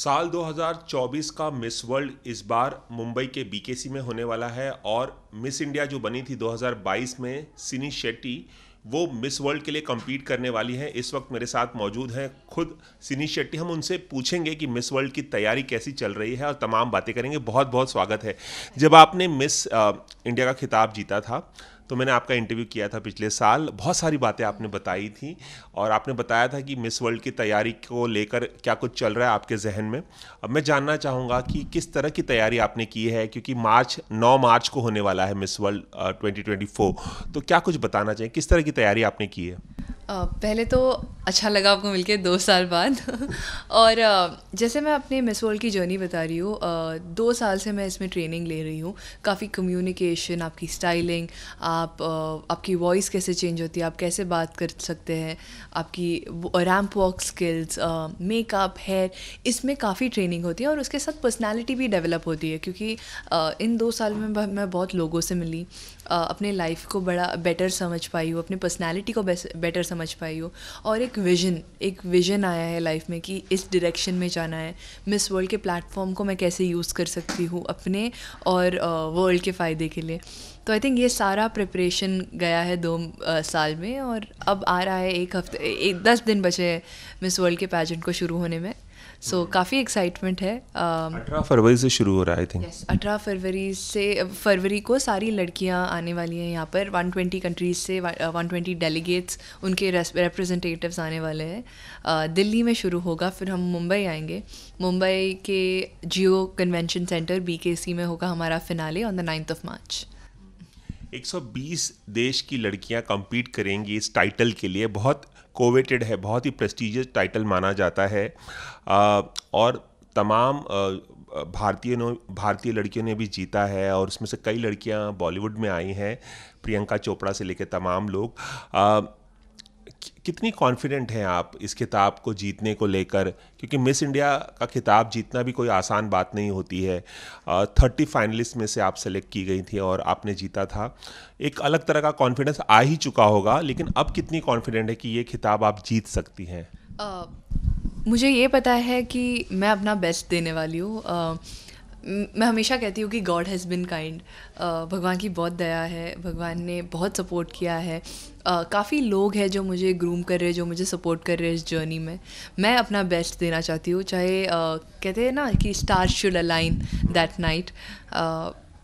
साल 2024 का miss world इस बार मुंबई के बीकेसी में होने वाला है और मिस इंडिया जो बनी थी 2022 में सिनी शेट्टी वो मिस वर्ल्ड के लिए कम्पीट करने वाली हैं इस वक्त मेरे साथ मौजूद हैं खुद सिनी शेट्टी हम उनसे पूछेंगे कि मिस वर्ल्ड की तैयारी कैसी चल रही है और तमाम बातें करेंगे बहुत बहुत स्वागत है जब आपने मिस इंडिया का खिताब जीता था तो मैंने आपका इंटरव्यू किया था पिछले साल बहुत सारी बातें आपने बताई थी और आपने बताया था कि मिस वर्ल्ड की तैयारी को लेकर क्या कुछ चल रहा है आपके जहन में अब मैं जानना चाहूँगा कि किस तरह की तैयारी आपने की है क्योंकि मार्च नौ मार्च को होने वाला है मिस वर्ल्ड ट्वेंटी तो क्या कुछ बताना चाहिए किस तरह की तैयारी आपने की है पहले तो अच्छा लगा आपको मिलके दो साल बाद और जैसे मैं अपने वर्ल्ड की जर्नी बता रही हूँ दो साल से मैं इसमें ट्रेनिंग ले रही हूँ काफ़ी कम्युनिकेशन आपकी स्टाइलिंग आप आपकी वॉइस कैसे चेंज होती है आप कैसे बात कर सकते हैं आपकी ramp walk skills makeup hair इसमें काफ़ी ट्रेनिंग होती है और उसके साथ पर्सनैलिटी भी डेवलप होती है क्योंकि इन दो साल में मैं बहुत लोगों से मिली अपने लाइफ को बड़ा बेटर समझ पाई हूँ अपनी पर्सनैलिटी को बेटर समझ समझ पाई हो और एक विजन एक विजन आया है लाइफ में कि इस डायरेक्शन में जाना है मिस वर्ल्ड के प्लेटफॉर्म को मैं कैसे यूज़ कर सकती हूँ अपने और वर्ल्ड के फ़ायदे के लिए तो आई थिंक ये सारा प्रिपरेशन गया है दो साल में और अब आ रहा है एक हफ्ते एक दस दिन बचे हैं मिस वर्ल्ड के पैजेंट को शुरू होने में सो काफ़ी एक्साइटमेंट है um, अठारह फरवरी से शुरू हो रहा है थिंक अठारह फरवरी से फरवरी को सारी लड़कियाँ आने वाली हैं यहाँ पर 120 कंट्रीज से 120 डेलीगेट्स uh, उनके रिप्रेजेंटेटिव्स आने वाले हैं uh, दिल्ली में शुरू होगा फिर हम मुंबई आएंगे मुंबई के जियो कन्वेंशन सेंटर सी में होगा हमारा finale on the ninth of March 120 देश की लड़कियां कम्पीट करेंगी इस टाइटल के लिए बहुत कोवेटेड है बहुत ही प्रेस्टिजियस टाइटल माना जाता है और तमाम भारतीय भारतीय लड़कियों ने भी जीता है और उसमें से कई लड़कियां बॉलीवुड में आई हैं प्रियंका चोपड़ा से लेकर तमाम लोग कितनी कॉन्फिडेंट हैं आप इस किताब को जीतने को लेकर क्योंकि मिस इंडिया का खिताब जीतना भी कोई आसान बात नहीं होती है थर्टी फाइनलिस्ट में से आप सेलेक्ट की गई थी और आपने जीता था एक अलग तरह का कॉन्फिडेंस आ ही चुका होगा लेकिन अब कितनी कॉन्फिडेंट है कि ये किताब आप जीत सकती हैं uh, मुझे ये पता है कि मैं अपना बेस्ट देने वाली हूँ uh, मैं हमेशा कहती हूँ कि गॉड हैज़ बिन काइंड भगवान की बहुत दया है भगवान ने बहुत सपोर्ट किया है uh, काफ़ी लोग हैं जो मुझे ग्रूम कर रहे हैं जो मुझे सपोर्ट कर रहे हैं इस जर्नी में मैं अपना बेस्ट देना चाहती हूँ चाहे uh, कहते हैं ना कि star should align that night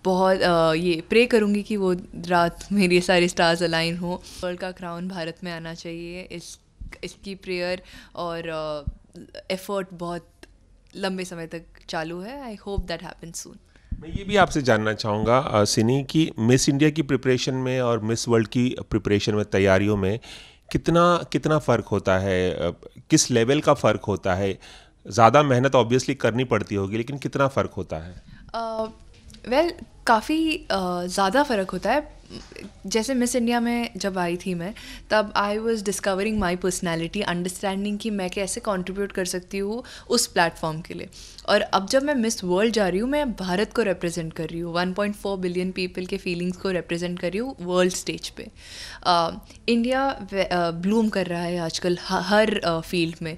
बहुत ये प्रे करूँगी कि वो रात मेरे सारे स्टार्स अलाइन हो वर्ल्ड का क्राउन भारत में आना चाहिए इस इसकी प्रेयर और एफर्ट बहुत लंबे समय तक चालू है I hope that happen soon मैं ये भी आपसे जानना चाहूँगा सिनी कि मिस इंडिया की प्रिपरेशन में और मिस वर्ल्ड की प्रिपरेशन में तैयारियों में कितना कितना फ़र्क होता है किस लेवल का फ़र्क होता है ज़्यादा मेहनत ऑब्वियसली करनी पड़ती होगी लेकिन कितना फ़र्क होता है वेल uh, well, काफ़ी uh, ज़्यादा फ़र्क होता है जैसे मिस इंडिया में जब आई थी मैं तब I was discovering my personality understanding कि मैं कैसे कॉन्ट्रीब्यूट कर सकती हूँ उस प्लेटफॉर्म के लिए और अब जब मैं मिस वर्ल्ड जा रही हूँ मैं भारत को रिप्रेजेंट कर रही हूँ 1.4 बिलियन पीपल के फीलिंग्स को रिप्रेजेंट कर रही हूँ वर्ल्ड स्टेज पे इंडिया ब्लूम कर रहा है आजकल हर फील्ड में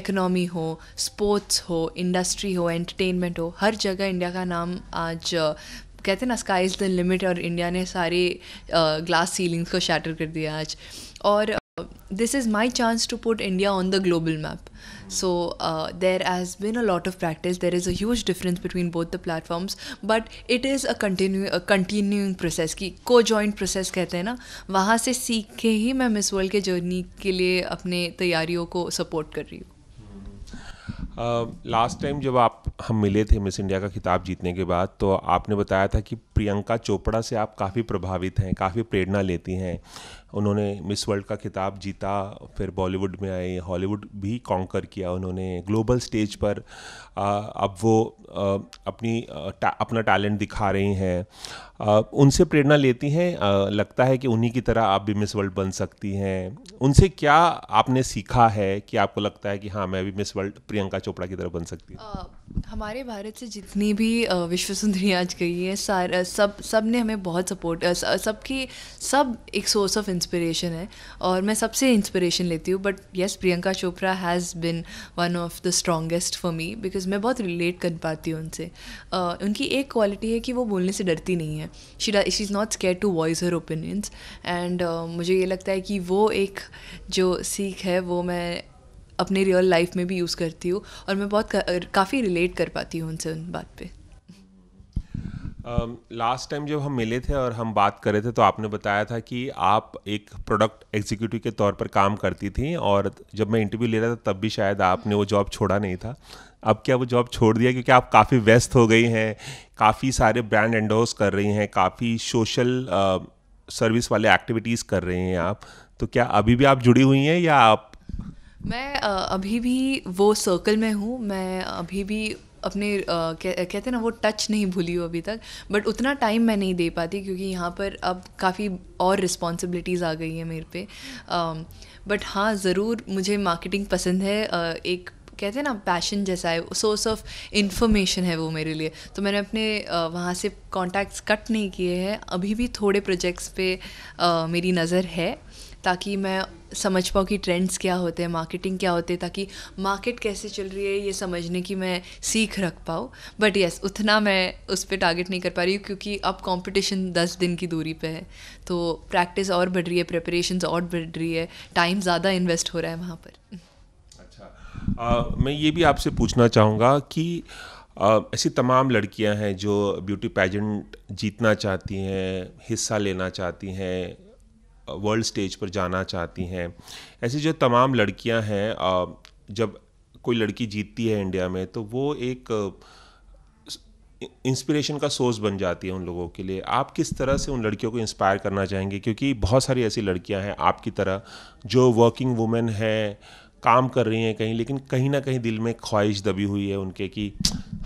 इकनॉमी हो स्पोर्ट्स हो इंडस्ट्री हो एंटरटेनमेंट हो हर जगह इंडिया का नाम आज कहते हैं ना स्काई इज़ द लिमिट और इंडिया ने सारे ग्लास सीलिंग्स को शैटर कर दिया आज और this is my chance to put India on the global map. So uh, there has been a lot of practice. There is a huge difference between both the platforms, but it is a continue a continuing process की co joint process कहते हैं ना वहाँ से सीख के ही मैं miss World के जर्नी के लिए अपने तैयारियों को सपोर्ट कर रही हूँ लास्ट टाइम जब आप हम मिले थे मिस इंडिया का खिताब जीतने के बाद तो आपने बताया था कि प्रियंका चोपड़ा से आप काफ़ी प्रभावित हैं काफ़ी प्रेरणा लेती हैं उन्होंने मिस वर्ल्ड का खिताब जीता फिर बॉलीवुड में आए हॉलीवुड भी कॉन्कर किया उन्होंने ग्लोबल स्टेज पर अब वो अपनी अपना टैलेंट दिखा रही हैं उनसे प्रेरणा लेती हैं लगता है कि उन्हीं की तरह आप भी मिस वर्ल्ड बन सकती हैं उनसे क्या आपने सीखा है कि आपको लगता है कि हाँ मैं भी मिस वर्ल्ड प्रियंका चोपड़ा की तरह बन सकती हूँ हमारे भारत से जितनी भी विश्व सुंदरी आज गई है सार सब सब ने हमें बहुत सपोर्ट सबकी सब एक सोर्स ऑफ इंस्पिरेशन है और मैं सबसे इंस्पिरेशन लेती हूँ but yes Priyanka Chopra has been one of the strongest for me because मैं बहुत रिलेट कर पाती हूँ उनसे uh, उनकी एक क्वालिटी है कि वो बोलने से डरती नहीं है she she is not scare to voice her opinions and मुझे ये लगता है कि वो एक जो सीख है वो मैं अपने रियल लाइफ में भी यूज़ करती हूँ और मैं बहुत का, काफ़ी रिलेट कर पाती हूँ उनसे उन बात पे लास्ट um, टाइम जब हम मिले थे और हम बात कर रहे थे तो आपने बताया था कि आप एक प्रोडक्ट एग्जीक्यूटिव के तौर पर काम करती थी और जब मैं इंटरव्यू ले रहा था तब भी शायद आपने वो जॉब छोड़ा नहीं था अब क्या वो जॉब छोड़ दिया क्योंकि आप काफ़ी व्यस्त हो गई हैं काफ़ी सारे ब्रांड एंडोर्स कर रही हैं काफ़ी सोशल सर्विस वाले एक्टिविटीज़ कर रही हैं आप तो क्या अभी भी आप जुड़ी हुई हैं या आप मैं uh, अभी भी वो सर्कल में हूँ मैं अभी भी अपने कहते ना वो टच नहीं भूली हूँ अभी तक बट उतना टाइम मैं नहीं दे पाती क्योंकि यहाँ पर अब काफ़ी और रिस्पॉन्सिबिलिटीज़ आ गई हैं मेरे पे बट हाँ ज़रूर मुझे मार्केटिंग पसंद है एक कहते हैं ना पैशन जैसा है सोर्स ऑफ इन्फॉर्मेशन है वो मेरे लिए तो मैंने अपने वहाँ से कॉन्टैक्ट्स कट नहीं किए हैं अभी भी थोड़े प्रोजेक्ट्स पे मेरी नज़र है ताकि मैं समझ पाऊँ कि ट्रेंड्स क्या होते हैं मार्केटिंग क्या होते हैं ताकि मार्केट कैसे चल रही है ये समझने की मैं सीख रख पाऊँ बट यस उतना मैं उस पर टारगेट नहीं कर पा रही हूँ क्योंकि अब कंपटीशन दस दिन की दूरी पे है तो प्रैक्टिस और बढ़ रही है प्रेपरेशन और बढ़ रही है टाइम ज़्यादा इन्वेस्ट हो रहा है वहाँ पर आ, अच्छा, मैं ये भी आपसे पूछना चाहूँगा कि आ, ऐसी तमाम लड़कियां हैं जो ब्यूटी पैजेंट जीतना चाहती हैं हिस्सा लेना चाहती हैं वर्ल्ड स्टेज पर जाना चाहती हैं ऐसी जो तमाम लड़कियां हैं जब कोई लड़की जीतती है इंडिया में तो वो एक इंस्पिरेशन का सोर्स बन जाती है उन लोगों के लिए आप किस तरह से उन लड़कियों को इंस्पायर करना चाहेंगे क्योंकि बहुत सारी ऐसी लड़कियां हैं आपकी तरह जो वर्किंग वुमेन हैं काम कर रही हैं कहीं लेकिन कहीं ना कहीं दिल में ख्वाहिश दबी हुई है उनके कि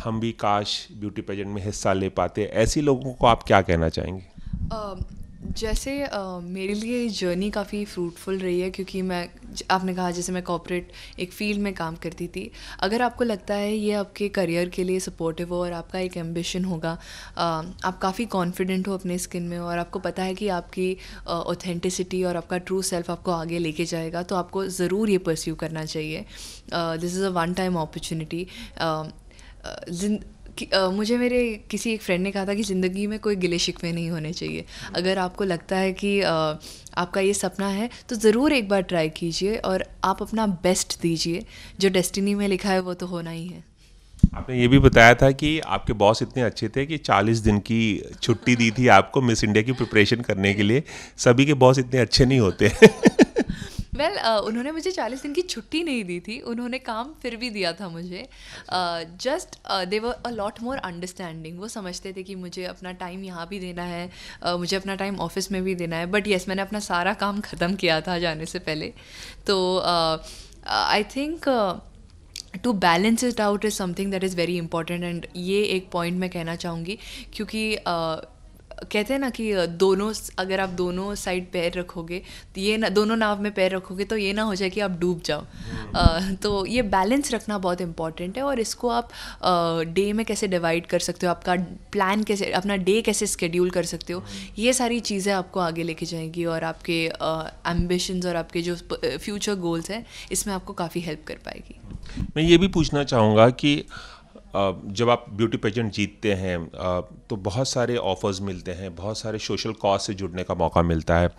हम भी काश ब्यूटी पेजेंट में हिस्सा ले पाते ऐसे लोगों को आप क्या कहना चाहेंगे uh... जैसे uh, मेरे लिए जर्नी काफ़ी फ्रूटफुल रही है क्योंकि मैं आपने कहा जैसे मैं कॉपरेट एक फील्ड में काम करती थी अगर आपको लगता है ये आपके करियर के लिए सपोर्टिव हो और आपका एक एम्बिशन होगा uh, आप काफ़ी कॉन्फिडेंट हो अपने स्किन में और आपको पता है कि आपकी ऑथेंटिसिटी uh, और आपका ट्रू सेल्फ आपको आगे लेके जाएगा तो आपको ज़रूर ये परस्यू करना चाहिए this is a one time opportunity मुझे मेरे किसी एक फ्रेंड ने कहा था कि ज़िंदगी में कोई गिले शिकवे नहीं होने चाहिए अगर आपको लगता है कि आपका ये सपना है तो ज़रूर एक बार ट्राई कीजिए और आप अपना बेस्ट दीजिए जो डेस्टिनी में लिखा है वो तो होना ही है आपने ये भी बताया था कि आपके बॉस इतने अच्छे थे कि 40 दिन की छुट्टी दी थी आपको मिस इंडिया की प्रिपरेशन करने के लिए सभी के बॉस इतने अच्छे नहीं होते वेल well, uh, उन्होंने मुझे चालीस दिन की छुट्टी नहीं दी थी उन्होंने काम फिर भी दिया था मुझे just they were a lot more understanding वो समझते थे कि मुझे अपना टाइम यहाँ भी देना है uh, मुझे अपना टाइम ऑफिस में भी देना है बट येस yes, मैंने अपना सारा काम ख़त्म किया था जाने से पहले तो I think to balance it out is something that is very important and ये एक पॉइंट मैं कहना चाहूँगी क्योंकि uh, कहते हैं ना कि दोनों अगर आप दोनों साइड पैर रखोगे तो ये ना दोनों नाव में पैर रखोगे तो ये ना हो जाए कि आप डूब जाओ तो ये बैलेंस रखना बहुत इंपॉर्टेंट है और इसको आप डे में कैसे डिवाइड कर सकते हो आपका प्लान कैसे अपना डे कैसे स्केड्यूल कर सकते हो ये सारी चीज़ें आपको आगे लेके जाएंगी और आपके एम्बिशंस और आपके जो फ्यूचर गोल्स हैं इसमें आपको काफ़ी हेल्प कर पाएगी मैं ये भी पूछना चाहूँगा कि जब आप ब्यूटी पेजेंट जीतते हैं तो बहुत सारे ऑफ़र्स मिलते हैं बहुत सारे सोशल कॉज से जुड़ने का मौका मिलता है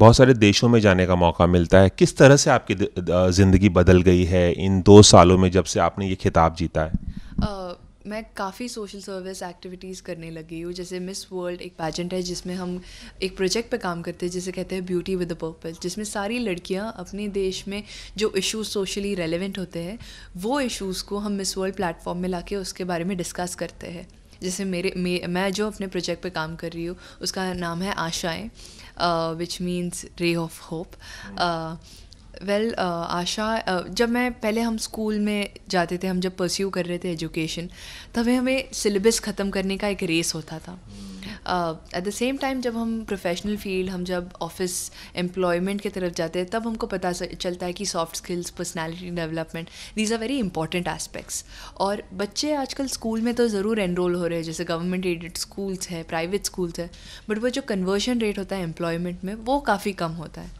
बहुत सारे देशों में जाने का मौका मिलता है किस तरह से आपकी ज़िंदगी बदल गई है इन दो सालों में जब से आपने ये खिताब जीता है मैं काफ़ी सोशल सर्विस एक्टिविटीज़ करने लगी हूँ जैसे मिस वर्ल्ड एक पैजेंट है जिसमें हम एक प्रोजेक्ट पे काम करते हैं जिसे कहते हैं ब्यूटी विद अ पर्पज़ जिसमें सारी लड़कियाँ अपने देश में जो इश्यूज सोशली रेलिवेंट होते हैं वो इश्यूज़ को हम मिस वर्ल्ड प्लेटफॉर्म में ला उसके बारे में डिस्कस करते हैं जैसे मेरे मे, मैं जो अपने प्रोजेक्ट पे काम कर रही हूँ उसका नाम है Aashayein which means ray of hope well well, uh, आशा uh, जब मैं पहले हम स्कूल में जाते थे हम जब परस्यू कर रहे थे एजुकेशन तब हमें सिलेबस ख़त्म करने का एक रेस होता था एट द सेम टाइम जब हम प्रोफेशनल फील्ड हम जब ऑफिस एम्प्लॉयमेंट की तरफ जाते हैं तब हमको पता चलता है कि soft skills personality development these are very important aspects और बच्चे आजकल स्कूल में तो ज़रूर एनरोल हो रहे हैं जैसे गवर्नमेंट एडेड स्कूल्स है प्राइवेट स्कूल्स है बट वो जो कन्वर्शन रेट होता है एम्प्लॉयमेंट में वो काफ़ी कम होता है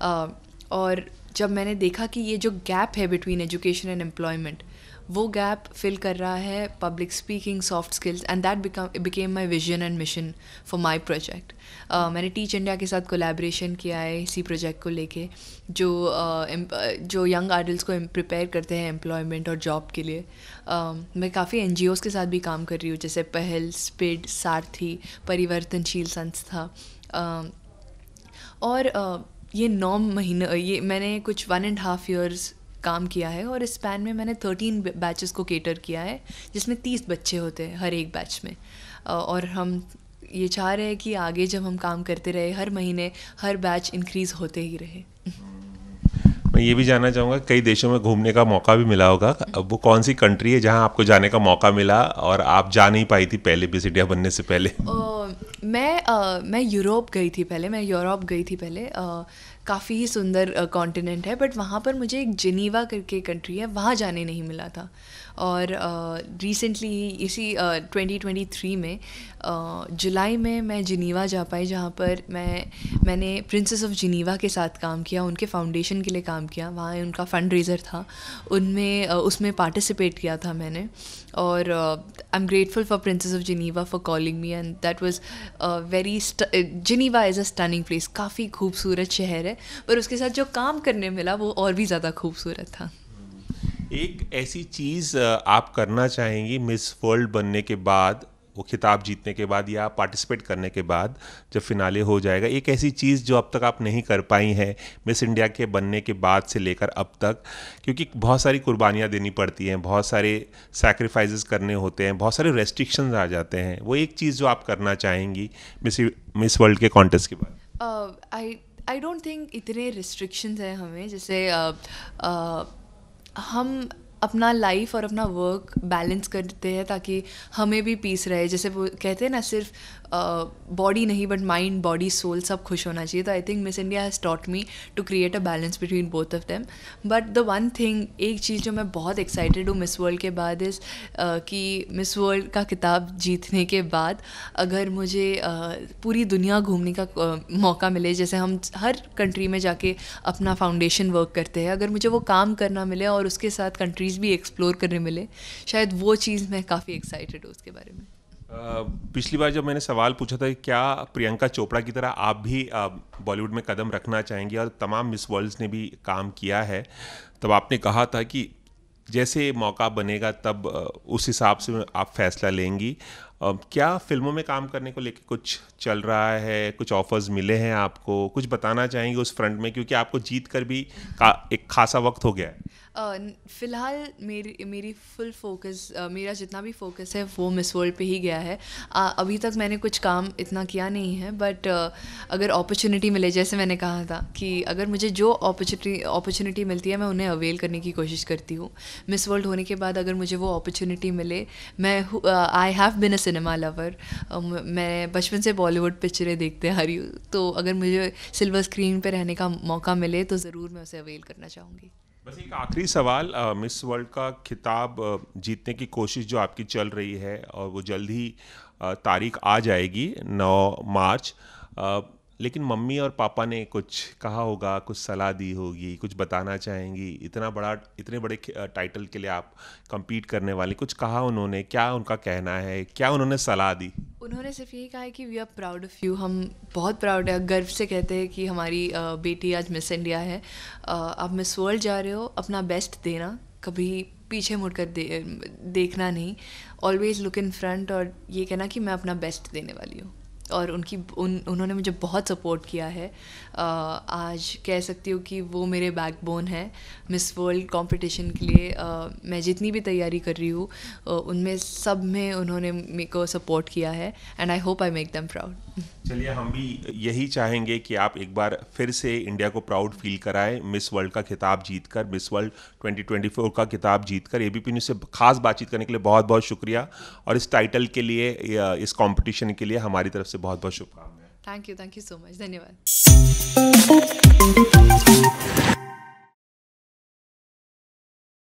uh, और जब मैंने देखा कि ये जो गैप है बिटवीन एजुकेशन एंड एम्प्लॉयमेंट वो गैप फिल कर रहा है public speaking soft skills and that became my vision and mission for my project मैंने टीच इंडिया के साथ कोलेब्रेशन किया है इसी प्रोजेक्ट को लेके जो uh, uh, जो यंग आइडल्स को प्रिपेयर करते हैं एम्प्लॉयमेंट और जॉब के लिए um, मैं काफ़ी एन के साथ भी काम कर रही हूँ जैसे पहल स्पिड सारथी परिवर्तनशील संस्था um, और uh, ये नौ महीने ये मैंने कुछ वन एंड हाफ ईयर्स काम किया है और इस स्पैन में मैंने थर्टीन बैचेस को केटर किया है जिसमें तीस बच्चे होते हैं हर एक बैच में और हम ये चाह रहे हैं कि आगे जब हम काम करते रहे हर महीने हर बैच इंक्रीज़ होते ही रहे मैं ये भी जानना चाहूँगा कई देशों में घूमने का मौका भी मिला होगा अब वो कौन सी कंट्री है जहाँ आपको जाने का मौका मिला और आप जा नहीं पाई थी पहले बीस इंडिया बनने से पहले ओ, मैं आ, मैं यूरोप गई थी पहले मैं यूरोप गई थी पहले काफ़ी काफ़ी सुंदर कॉन्टिनेंट है बट वहाँ पर मुझे एक जिनीवा करके कंट्री है वहाँ जाने नहीं मिला था और रिसेंटली uh, इसी ट्वेंटी ट्वेंटी थ्री में uh, जुलाई में मैं जिनीवा जा पाई जहाँ पर मैं मैंने प्रिंसेस ऑफ जिनीवा के साथ काम किया उनके फाउंडेशन के लिए काम किया वहाँ उनका फंड रेज़र था उनमें uh, उसमें पार्टिसिपेट किया था मैंने और I am grateful for princess of Geneva for calling me and that was very Geneva is a stunning place काफ़ी खूबसूरत शहर है पर उसके साथ जो काम करने मिला वो और भी ज़्यादा खूबसूरत था एक ऐसी चीज़ आप करना चाहेंगी मिस वर्ल्ड बनने के बाद वो खिताब जीतने के बाद या पार्टिसिपेट करने के बाद जब फिनाले हो जाएगा एक ऐसी चीज़ जो अब तक आप नहीं कर पाई हैं मिस इंडिया के बनने के बाद से लेकर अब तक क्योंकि बहुत सारी कुर्बानियाँ देनी पड़ती हैं बहुत सारे सैक्रिफाइसेस करने होते हैं बहुत सारे रेस्ट्रिक्शन आ जाते हैं वो एक चीज़ जो आप करना चाहेंगी मिस मिस वर्ल्ड के कॉन्टेस्ट के बाद आई आई डोंट थिंक इतने रिस्ट्रिक्शंस हैं हमें जैसे uh, uh, हम अपना लाइफ और अपना वर्क बैलेंस करते हैं ताकि हमें भी पीस रहे जैसे वो कहते हैं ना सिर्फ बॉडी नहीं बट माइंड बॉडी सोल सब खुश होना चाहिए तो I think Miss India has taught me to create a balance between both of them but the one thing एक चीज़ जो मैं बहुत एक्साइटेड हूँ मिस वर्ल्ड के बाद इस कि मिस वर्ल्ड का किताब जीतने के बाद अगर मुझे पूरी दुनिया घूमने का मौका मिले जैसे हम हर कंट्री में जाके अपना फाउंडेशन वर्क करते हैं अगर मुझे वो काम करना मिले और उसके साथ कंट्रीज़ भी एक्सप्लोर करने मिले शायद वो चीज़ मैं काफ़ी एक्साइटेड हूँ उसके बारे में पिछली बार जब मैंने सवाल पूछा था क्या प्रियंका चोपड़ा की तरह आप भी बॉलीवुड में कदम रखना चाहेंगे और तमाम मिस वर्ल्ड्स ने भी काम किया है तब आपने कहा था कि जैसे मौका बनेगा तब उस हिसाब से आप फैसला लेंगी क्या फिल्मों में काम करने को लेके कुछ चल रहा है कुछ ऑफर्स मिले हैं आपको कुछ बताना चाहेंगे उस फ्रंट में क्योंकि आपको जीत कर भी का एक खासा वक्त हो गया है फ़िलहाल मेरी मेरी फुल फोकस मेरा जितना भी फोकस है वो मिस वर्ल्ड पे ही गया है uh, अभी तक मैंने कुछ काम इतना किया नहीं है बट uh, अगर अपॉर्चुनिटी मिले जैसे मैंने कहा था कि अगर मुझे जो अपॉर्चुनिटी अपॉर्चुनिटी मिलती है मैं उन्हें अवेल करने की कोशिश करती हूँ मिस वर्ल्ड होने के बाद अगर मुझे वो अपॉर्चुनिटी मिले मैं I have been a cinema lover um, मैं बचपन से बॉलीवुड पिक्चरें देखते आ रही हूँ तो अगर मुझे सिल्वर स्क्रीन पर रहने का मौका मिले तो ज़रूर मैं उसे अवेल करना चाहूँगी बस एक आखिरी सवाल मिस वर्ल्ड का खिताब जीतने की कोशिश जो आपकी चल रही है और वो जल्द ही तारीख आ जाएगी नौ मार्च लेकिन मम्मी और पापा ने कुछ कहा होगा कुछ सलाह दी होगी कुछ बताना चाहेंगी इतना बड़ा इतने बड़े टाइटल के लिए आप कम्पीट करने वाले कुछ कहा उन्होंने क्या उनका कहना है क्या उन्होंने सलाह दी उन्होंने सिर्फ यही कहा है कि we are proud of you हम बहुत प्राउड है गर्व से कहते हैं कि हमारी बेटी आज मिस इंडिया है आप मिस वर्ल्ड जा रहे हो अपना बेस्ट देना कभी पीछे मुड़कर दे, देखना नहीं ऑलवेज लुक इन फ्रंट और ये कहना कि मैं अपना बेस्ट देने वाली हूँ और उनकी उन उन्होंने मुझे बहुत सपोर्ट किया है uh, आज कह सकती हूँ कि वो मेरे बैकबोन है मिस वर्ल्ड कंपटीशन के लिए uh, मैं जितनी भी तैयारी कर रही हूँ uh, उनमें सब में उन्होंने मेरे को सपोर्ट किया है and I hope I make them proud चलिए हम भी यही चाहेंगे कि आप एक बार फिर से इंडिया को प्राउड फील कराएं मिस वर्ल्ड का खिताब जीतकर मिस वर्ल्ड 2024 का खिताब जीतकर एबीपी न्यूज़ से खास बातचीत करने के लिए बहुत बहुत शुक्रिया और इस टाइटल के लिए इस कॉम्पिटिशन के लिए हमारी तरफ से बहुत बहुत शुभकामनाएं thank you thank you so much धन्यवाद